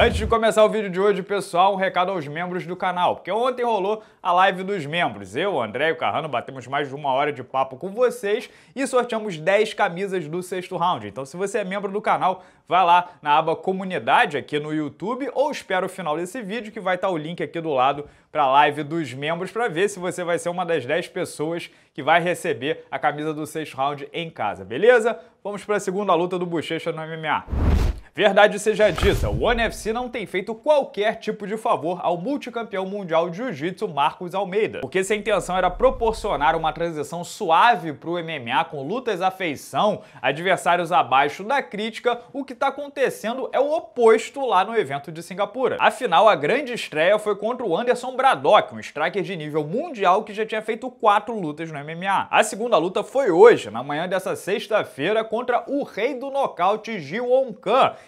Antes de começar o vídeo de hoje, pessoal, um recado aos membros do canal, porque ontem rolou a live dos membros. Eu, André e o Carrano batemos mais de uma hora de papo com vocês e sorteamos 10 camisas do sexto round. Então, se você é membro do canal, vai lá na aba Comunidade aqui no YouTube ou espera o final desse vídeo que vai estar o link aqui do lado para a live dos membros para ver se você vai ser uma das 10 pessoas que vai receber a camisa do sexto round em casa, beleza? Vamos para a segunda luta do Bochecha no MMA. Verdade seja dita, o OneFC não tem feito qualquer tipo de favor ao multicampeão mundial de jiu-jitsu Marcos Almeida, porque se a intenção era proporcionar uma transição suave para o MMA com lutas à feição, adversários abaixo da crítica, o que está acontecendo é o oposto lá no evento de Singapura. Afinal, a grande estreia foi contra o Anderson Braddock, um striker de nível mundial que já tinha feito quatro lutas no MMA. A segunda luta foi hoje, na manhã dessa sexta-feira, contra o rei do nocaute Ji Won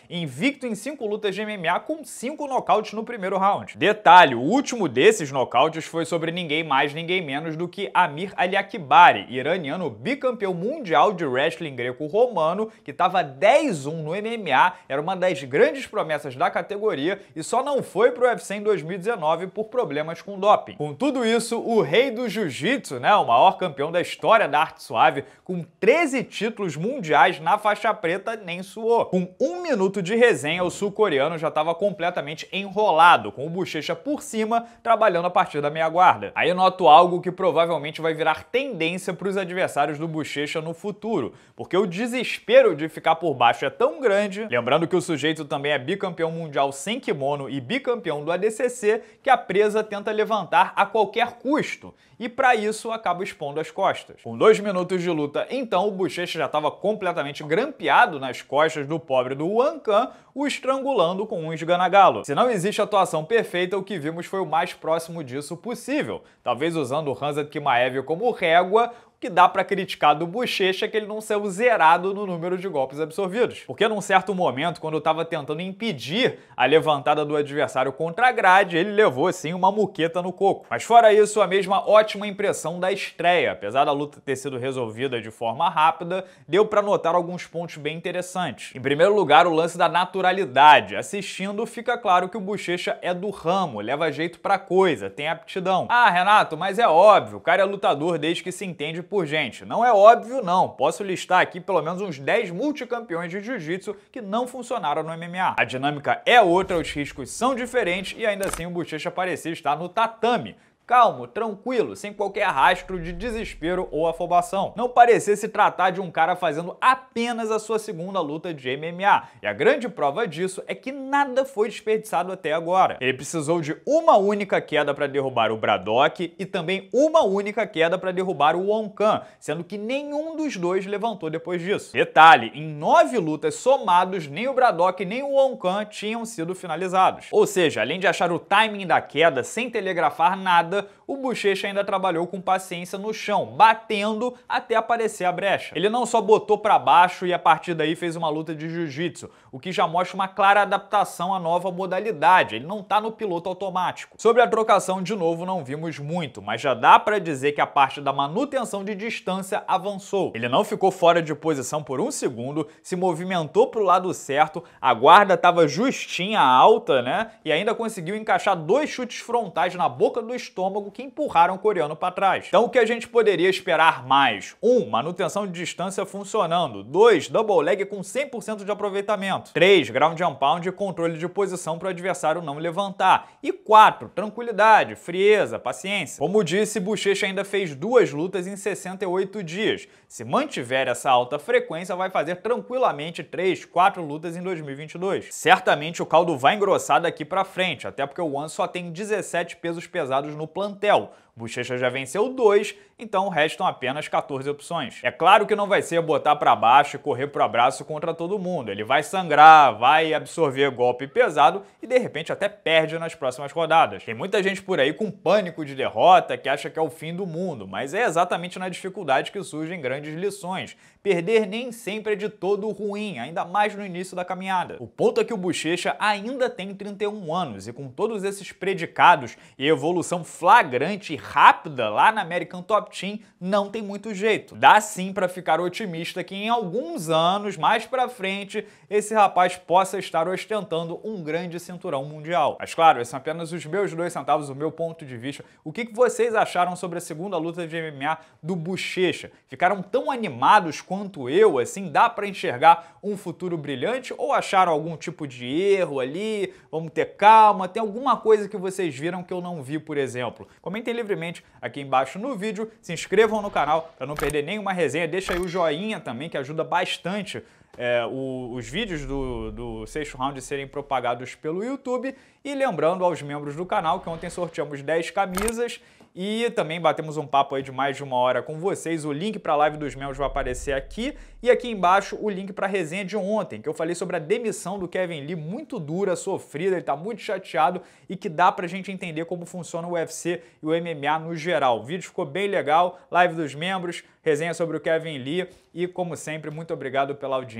invicto em cinco lutas de MMA com cinco nocautes no primeiro round. Detalhe, o último desses nocautes foi sobre ninguém mais, ninguém menos do que Amir Aliakbari, iraniano bicampeão mundial de wrestling greco-romano, que estava 10-1 no MMA, era uma das grandes promessas da categoria e só não foi pro UFC em 2019 por problemas com doping. Com tudo isso, o rei do jiu-jitsu, né, o maior campeão da história da arte suave, com 13 títulos mundiais na faixa preta, nem suou. Com um minuto minuto de resenha, o sul-coreano já estava completamente enrolado, com o bochecha por cima, trabalhando a partir da meia guarda. Aí eu noto algo que provavelmente vai virar tendência para os adversários do bochecha no futuro, porque o desespero de ficar por baixo é tão grande, lembrando que o sujeito também é bicampeão mundial sem kimono e bicampeão do ADCC, que a presa tenta levantar a qualquer custo e para isso acaba expondo as costas. Com dois minutos de luta, então o Bochecha já estava completamente grampeado nas costas do pobre do Wankan, o estrangulando com um esganagalo. Se não existe atuação perfeita, o que vimos foi o mais próximo disso possível. Talvez usando o Hansa Kimaev como régua, que dá para criticar do Bochecha que ele não saiu zerado no número de golpes absorvidos. Porque num certo momento, quando estava tentando impedir a levantada do adversário contra a grade, ele levou sim uma muqueta no coco. Mas fora isso, a mesma ótima impressão da estreia. Apesar da luta ter sido resolvida de forma rápida, deu para notar alguns pontos bem interessantes. Em primeiro lugar, o lance da naturalidade. Assistindo, fica claro que o Bochecha é do ramo, leva jeito pra coisa, tem aptidão. Ah, Renato, mas é óbvio, o cara é lutador desde que se entende por gente. Não é óbvio, não. Posso listar aqui pelo menos uns 10 multicampeões de jiu-jitsu que não funcionaram no MMA. A dinâmica é outra, os riscos são diferentes e ainda assim o Bochecha parecia estar no tatame, calmo, tranquilo, sem qualquer rastro de desespero ou afobação. Não parecia se tratar de um cara fazendo apenas a sua segunda luta de MMA, e a grande prova disso é que nada foi desperdiçado até agora. Ele precisou de uma única queda para derrubar o Braddock e também uma única queda para derrubar o Wong sendo que nenhum dos dois levantou depois disso. Detalhe, em nove lutas somados, nem o Braddock nem o Wong tinham sido finalizados. Ou seja, além de achar o timing da queda sem telegrafar nada, o Bochecha ainda trabalhou com paciência no chão, batendo até aparecer a brecha. Ele não só botou para baixo e a partir daí fez uma luta de jiu-jitsu, o que já mostra uma clara adaptação à nova modalidade, ele não tá no piloto automático. Sobre a trocação, de novo, não vimos muito, mas já dá para dizer que a parte da manutenção de distância avançou. Ele não ficou fora de posição por um segundo, se movimentou pro lado certo, a guarda tava justinha alta, né, e ainda conseguiu encaixar dois chutes frontais na boca do estômago estômago que empurraram o coreano para trás. Então, o que a gente poderia esperar mais? 1. Um, manutenção de distância funcionando. 2. Double leg com 100% de aproveitamento. 3. Ground and pound e controle de posição para o adversário não levantar. E 4. Tranquilidade, frieza, paciência. Como disse, Bochecha ainda fez duas lutas em 68 dias. Se mantiver essa alta frequência, vai fazer tranquilamente 3, 4 lutas em 2022. Certamente o caldo vai engrossar daqui para frente, até porque o One só tem 17 pesos pesados no plano plantel. Bochecha já venceu dois, então restam apenas 14 opções. É claro que não vai ser botar para baixo e correr pro abraço contra todo mundo. Ele vai sangrar, vai absorver golpe pesado e de repente até perde nas próximas rodadas. Tem muita gente por aí com pânico de derrota que acha que é o fim do mundo, mas é exatamente na dificuldade que surgem grandes lições. Perder nem sempre é de todo ruim, ainda mais no início da caminhada. O ponto é que o Bochecha ainda tem 31 anos e com todos esses predicados e evolução flagrante e rápida lá na American Top Team, não tem muito jeito. Dá sim para ficar otimista que em alguns anos mais para frente esse rapaz possa estar ostentando um grande cinturão mundial. Mas claro, esses são apenas os meus dois centavos, o meu ponto de vista. O que vocês acharam sobre a segunda luta de MMA do Bochecha? Ficaram tão animados quanto eu, assim? Dá para enxergar um futuro brilhante ou acharam algum tipo de erro ali? Vamos ter calma? Tem alguma coisa que vocês viram que eu não vi, por exemplo? exemplo? Comentem livremente aqui embaixo no vídeo, se inscrevam no canal para não perder nenhuma resenha, deixa aí o joinha também que ajuda bastante é, o, os vídeos do, do sexto round serem propagados pelo YouTube. E lembrando aos membros do canal que ontem sorteamos 10 camisas e também batemos um papo aí de mais de uma hora com vocês. O link para a live dos membros vai aparecer aqui e aqui embaixo o link para a resenha de ontem, que eu falei sobre a demissão do Kevin Lee, muito dura, sofrida, ele está muito chateado e que dá para a gente entender como funciona o UFC e o MMA no geral. O vídeo ficou bem legal, live dos membros, resenha sobre o Kevin Lee e como sempre, muito obrigado pela audiência